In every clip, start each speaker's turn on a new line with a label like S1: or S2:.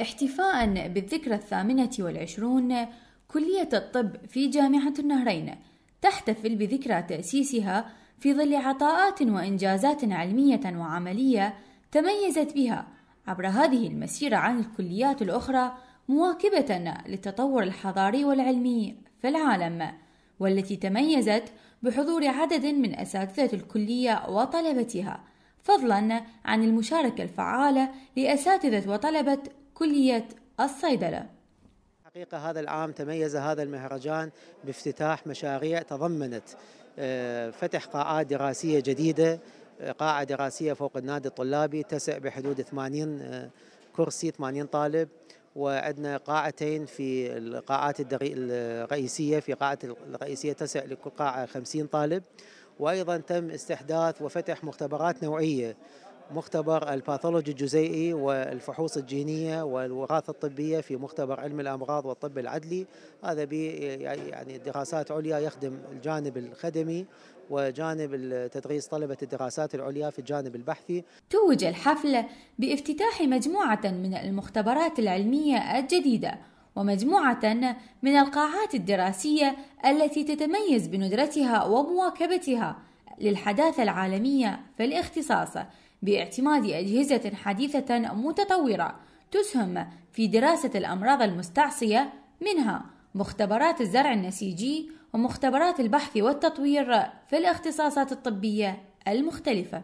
S1: احتفاء بالذكرى الثامنة والعشرون كلية الطب في جامعة النهرين تحتفل بذكرى تأسيسها في ظل عطاءات وإنجازات علمية وعملية تميزت بها عبر هذه المسيرة عن الكليات الأخرى مواكبة للتطور الحضاري والعلمي في العالم، والتي تميزت بحضور عدد من أساتذة الكلية وطلبتها فضلا عن المشاركة الفعالة لأساتذة وطلبة كلية الصيدلة
S2: حقيقة هذا العام تميز هذا المهرجان بافتتاح مشاريع تضمنت آه، فتح قاعات دراسية جديدة آه، قاعة دراسية فوق النادي الطلابي تسع بحدود 80 آه، كرسي 80 طالب وعندنا قاعتين في القاعات الرئيسية في قاعة الرئيسية تسع لكل قاعة 50 طالب وايضا تم استحداث وفتح مختبرات نوعيه مختبر الباثولوجي الجزيئي والفحوص الجينيه والوراثه الطبيه في مختبر علم الامراض والطب العدلي هذا ب يعني, يعني دراسات عليا يخدم الجانب الخدمي وجانب تدريس طلبة الدراسات العليا في الجانب البحثي توج الحفلة بافتتاح مجموعة
S1: من المختبرات العلمية الجديدة ومجموعة من القاعات الدراسية التي تتميز بندرتها ومواكبتها للحداثة العالمية في الاختصاص باعتماد أجهزة حديثة متطورة تسهم في دراسة الأمراض المستعصية منها مختبرات الزرع النسيجي ومختبرات البحث والتطوير في الاختصاصات الطبية المختلفة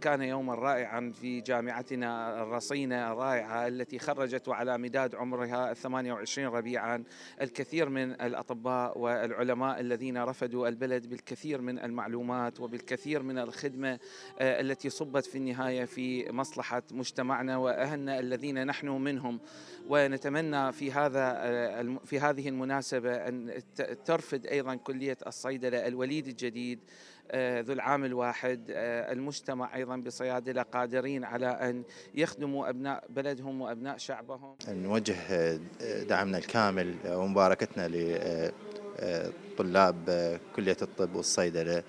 S3: كان يوما رائعا في جامعتنا الرصينة الرائعة التي خرجت وعلى مداد عمرها 28 ربيعا الكثير من الأطباء والعلماء الذين رفدوا البلد بالكثير من المعلومات وبالكثير من الخدمة آه، التي صبت في النهاية في مصلحة مجتمعنا وأهلنا الذين نحن منهم ونتمنى في هذا آه، في هذه المناسبة أن ترفد أيضا كلية الصيدلة الوليد الجديد آه، ذو العام الواحد آه، المجتمع أيضا بصيادلة قادرين على أن يخدموا أبناء بلدهم وأبناء شعبهم
S4: نوجه آه، دعمنا الكامل ومباركتنا لطلاب كلية الطب والصيدلة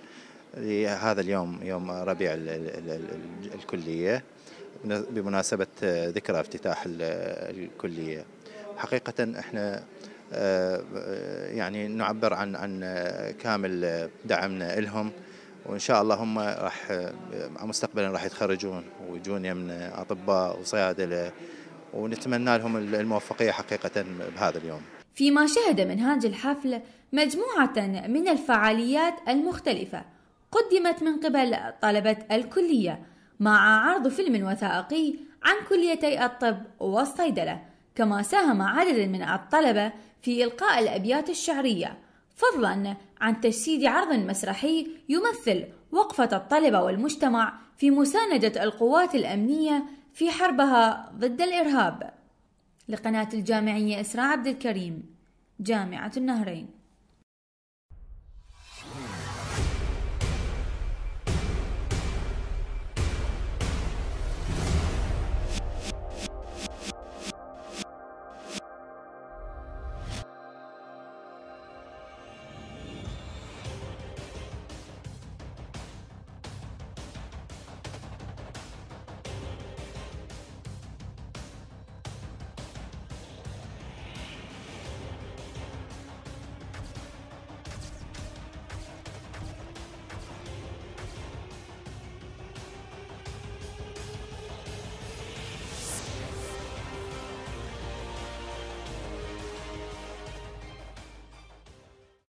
S4: لهذا اليوم يوم ربيع الكلية بمناسبة ذكرى افتتاح الكلية حقيقة احنا يعني نعبر عن عن كامل دعمنا لهم وان شاء الله هم راح مستقبلا راح يتخرجون ويجون يمنا اطباء وصيادله ونتمنى لهم الموفقيه حقيقه بهذا اليوم.
S1: فيما شهد منهاج الحفل مجموعه من الفعاليات المختلفه قدمت من قبل طلبه الكليه مع عرض فيلم وثائقي عن كليتي الطب والصيدله كما ساهم عدد من الطلبه في القاء الابيات الشعريه فضلا عن تجسيد عرض مسرحي يمثل وقفة الطلبة والمجتمع في مساندة القوات الأمنية في حربها ضد الإرهاب لقناة الجامعية إسراء عبد الكريم جامعة النهرين